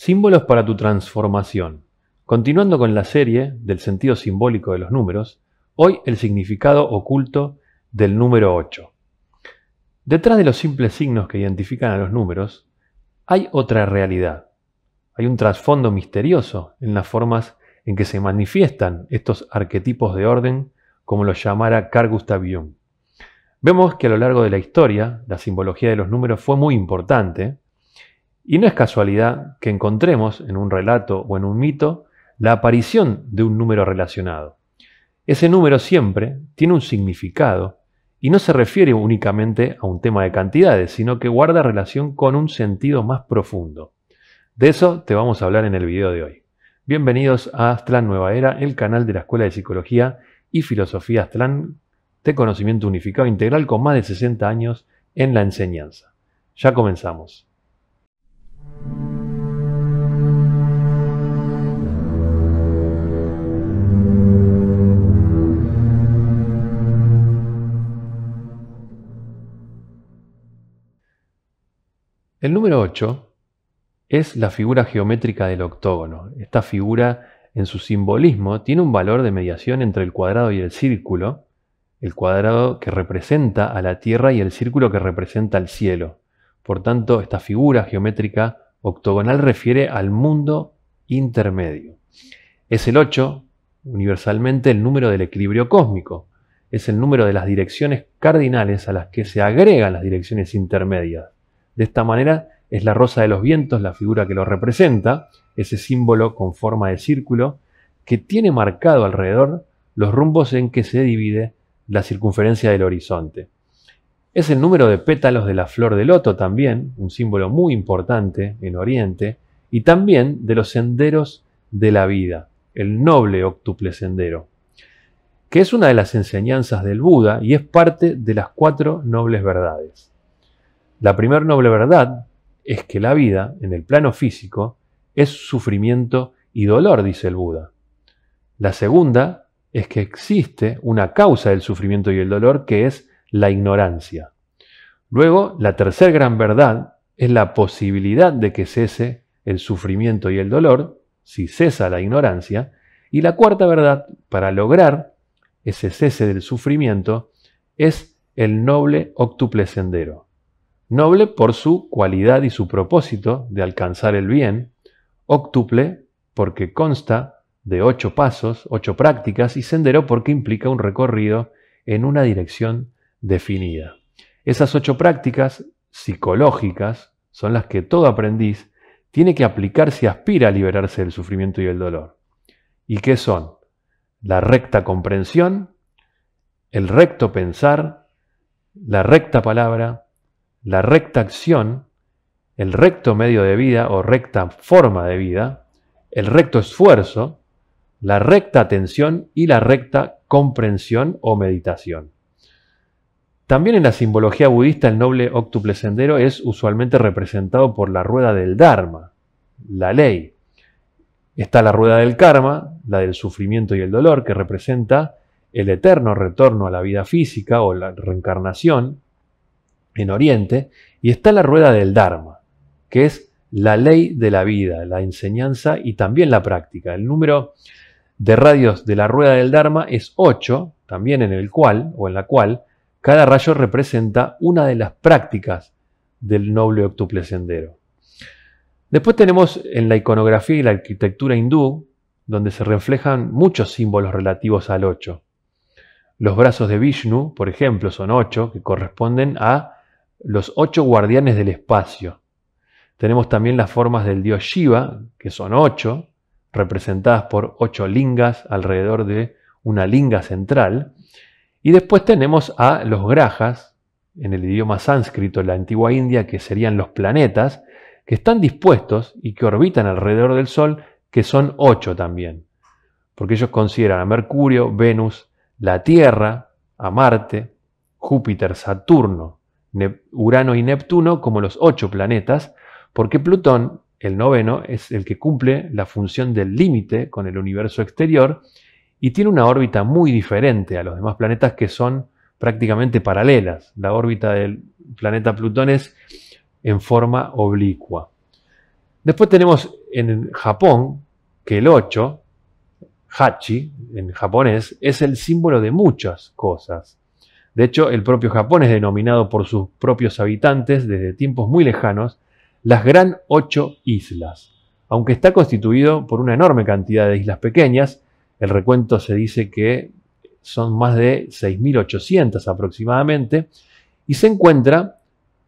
Símbolos para tu transformación. Continuando con la serie del sentido simbólico de los números, hoy el significado oculto del número 8. Detrás de los simples signos que identifican a los números, hay otra realidad. Hay un trasfondo misterioso en las formas en que se manifiestan estos arquetipos de orden, como los llamara Carl Gustav Jung. Vemos que a lo largo de la historia, la simbología de los números fue muy importante, y no es casualidad que encontremos en un relato o en un mito la aparición de un número relacionado. Ese número siempre tiene un significado y no se refiere únicamente a un tema de cantidades, sino que guarda relación con un sentido más profundo. De eso te vamos a hablar en el video de hoy. Bienvenidos a Aztlán Nueva Era, el canal de la Escuela de Psicología y Filosofía Aztlán de conocimiento unificado integral con más de 60 años en la enseñanza. Ya comenzamos. El número 8 es la figura geométrica del octógono. Esta figura en su simbolismo tiene un valor de mediación entre el cuadrado y el círculo, el cuadrado que representa a la Tierra y el círculo que representa al cielo. Por tanto, esta figura geométrica octogonal refiere al mundo intermedio. Es el 8, universalmente, el número del equilibrio cósmico. Es el número de las direcciones cardinales a las que se agregan las direcciones intermedias. De esta manera es la rosa de los vientos la figura que lo representa, ese símbolo con forma de círculo, que tiene marcado alrededor los rumbos en que se divide la circunferencia del horizonte. Es el número de pétalos de la flor de loto también, un símbolo muy importante en Oriente, y también de los senderos de la vida, el noble octuple sendero, que es una de las enseñanzas del Buda y es parte de las cuatro nobles verdades. La primera noble verdad es que la vida, en el plano físico, es sufrimiento y dolor, dice el Buda. La segunda es que existe una causa del sufrimiento y el dolor que es la ignorancia. Luego, la tercera gran verdad es la posibilidad de que cese el sufrimiento y el dolor, si cesa la ignorancia. Y la cuarta verdad, para lograr ese cese del sufrimiento, es el noble octuple sendero noble por su cualidad y su propósito de alcanzar el bien, octuple porque consta de ocho pasos, ocho prácticas y sendero porque implica un recorrido en una dirección definida. Esas ocho prácticas psicológicas son las que todo aprendiz tiene que aplicar si aspira a liberarse del sufrimiento y el dolor. ¿Y qué son? La recta comprensión, el recto pensar, la recta palabra, la recta acción, el recto medio de vida o recta forma de vida, el recto esfuerzo, la recta atención y la recta comprensión o meditación. También en la simbología budista el noble octuple sendero es usualmente representado por la rueda del Dharma, la ley. Está la rueda del karma, la del sufrimiento y el dolor, que representa el eterno retorno a la vida física o la reencarnación, en Oriente, y está la rueda del Dharma, que es la ley de la vida, la enseñanza y también la práctica. El número de radios de la rueda del Dharma es 8, también en el cual, o en la cual, cada rayo representa una de las prácticas del noble octuple sendero. Después tenemos en la iconografía y la arquitectura hindú, donde se reflejan muchos símbolos relativos al 8. Los brazos de Vishnu, por ejemplo, son 8, que corresponden a los ocho guardianes del espacio. Tenemos también las formas del dios Shiva, que son ocho, representadas por ocho lingas alrededor de una linga central. Y después tenemos a los grajas, en el idioma sánscrito, la antigua India, que serían los planetas, que están dispuestos y que orbitan alrededor del Sol, que son ocho también. Porque ellos consideran a Mercurio, Venus, la Tierra, a Marte, Júpiter, Saturno, Urano y Neptuno como los ocho planetas, porque Plutón, el noveno, es el que cumple la función del límite con el universo exterior y tiene una órbita muy diferente a los demás planetas que son prácticamente paralelas. La órbita del planeta Plutón es en forma oblicua. Después tenemos en Japón que el ocho, Hachi en japonés, es el símbolo de muchas cosas. De hecho, el propio Japón es denominado por sus propios habitantes desde tiempos muy lejanos las Gran Ocho Islas. Aunque está constituido por una enorme cantidad de islas pequeñas, el recuento se dice que son más de 6.800 aproximadamente, y se encuentra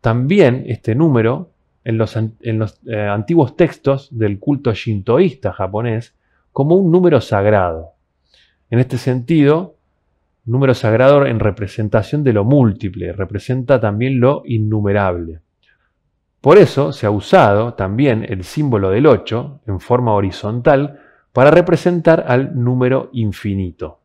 también este número en los, eh, antiguos textos del culto shintoísta japonés como un número sagrado. En este sentido, número sagrado en representación de lo múltiple, representa también lo innumerable. Por eso se ha usado también el símbolo del 8 en forma horizontal para representar al número infinito.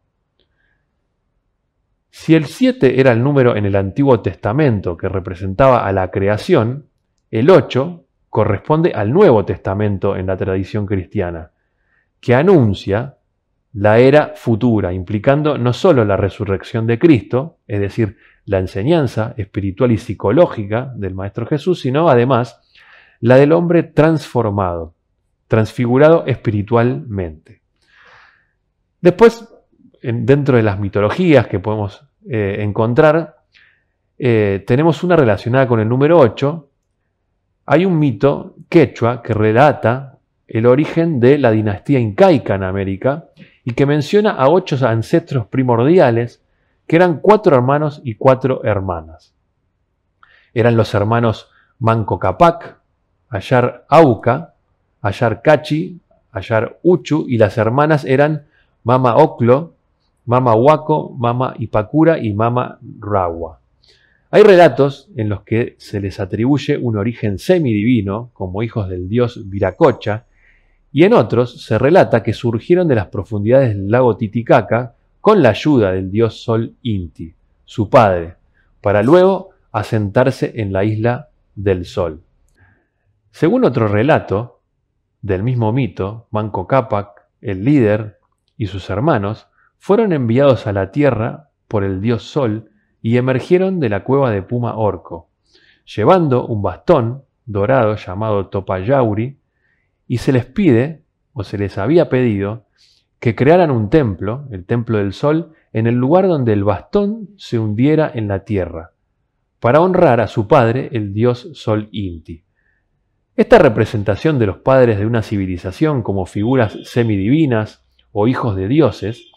Si el 7 era el número en el Antiguo Testamento que representaba a la creación, el 8 corresponde al Nuevo Testamento en la tradición cristiana, que anuncia la era futura, implicando no solo la resurrección de Cristo, es decir, la enseñanza espiritual y psicológica del Maestro Jesús, sino además la del hombre transformado, transfigurado espiritualmente. Después, dentro de las mitologías que podemos eh, encontrar, eh, tenemos una relacionada con el número 8. Hay un mito quechua que relata el origen de la dinastía incaica en América y que menciona a ocho ancestros primordiales, que eran cuatro hermanos y cuatro hermanas. Eran los hermanos Manco Capac, Ayar Auca, Ayar Cachi, Ayar Uchu, y las hermanas eran Mama Oclo, Mama Huaco, Mama Ipacura y Mama Rawa. Hay relatos en los que se les atribuye un origen semidivino, como hijos del dios Viracocha, y en otros se relata que surgieron de las profundidades del lago Titicaca con la ayuda del dios Sol Inti, su padre, para luego asentarse en la isla del Sol. Según otro relato del mismo mito, Manco Cápac, el líder, y sus hermanos fueron enviados a la tierra por el dios Sol y emergieron de la cueva de Puma Orco, llevando un bastón dorado llamado Topayauri y se les pide, o se les había pedido, que crearan un templo, el templo del sol, en el lugar donde el bastón se hundiera en la tierra, para honrar a su padre, el dios Sol Inti. Esta representación de los padres de una civilización como figuras semidivinas o hijos de dioses,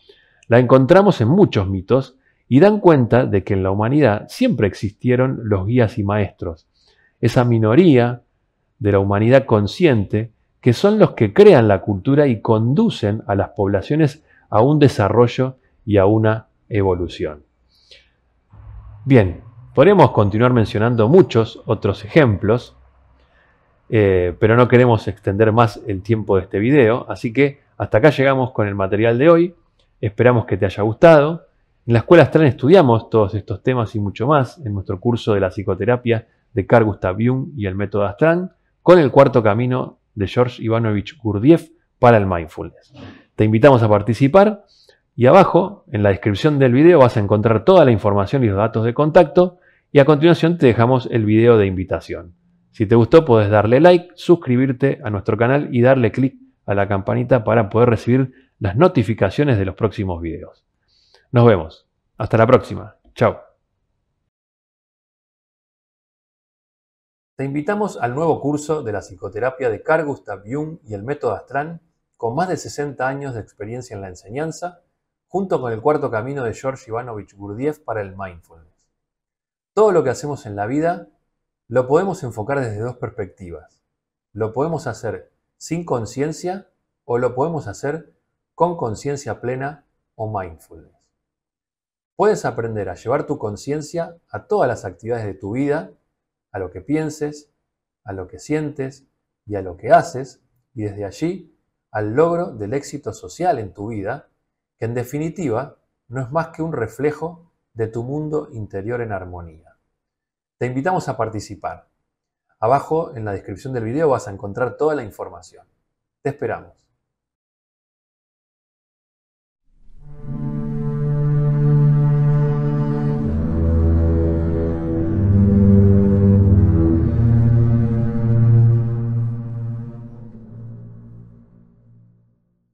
la encontramos en muchos mitos y dan cuenta de que en la humanidad siempre existieron los guías y maestros, esa minoría de la humanidad consciente que son los que crean la cultura y conducen a las poblaciones a un desarrollo y a una evolución. Bien, podemos continuar mencionando muchos otros ejemplos, eh, pero no queremos extender más el tiempo de este video, así que hasta acá llegamos con el material de hoy. Esperamos que te haya gustado. En la Escuela Astrán estudiamos todos estos temas y mucho más en nuestro curso de la psicoterapia de Carl Gustav Jung y el método Astral, con el cuarto camino de George Ivanovich Gurdjieff para el mindfulness. Te invitamos a participar y abajo, en la descripción del video, vas a encontrar toda la información y los datos de contacto y a continuación te dejamos el video de invitación. Si te gustó, puedes darle like, suscribirte a nuestro canal y darle clic a la campanita para poder recibir las notificaciones de los próximos videos. Nos vemos. Hasta la próxima. Chao. Te invitamos al nuevo curso de la psicoterapia de Carl Gustav Jung y el método Astran, con más de 60 años de experiencia en la enseñanza, junto con el cuarto camino de George Ivanovich Gurdjieff para el mindfulness. Todo lo que hacemos en la vida lo podemos enfocar desde dos perspectivas. Lo podemos hacer sin conciencia o lo podemos hacer con conciencia plena o mindfulness. Puedes aprender a llevar tu conciencia a todas las actividades de tu vida a lo que pienses, a lo que sientes y a lo que haces, y desde allí al logro del éxito social en tu vida, que en definitiva no es más que un reflejo de tu mundo interior en armonía. Te invitamos a participar. Abajo en la descripción del video vas a encontrar toda la información. Te esperamos.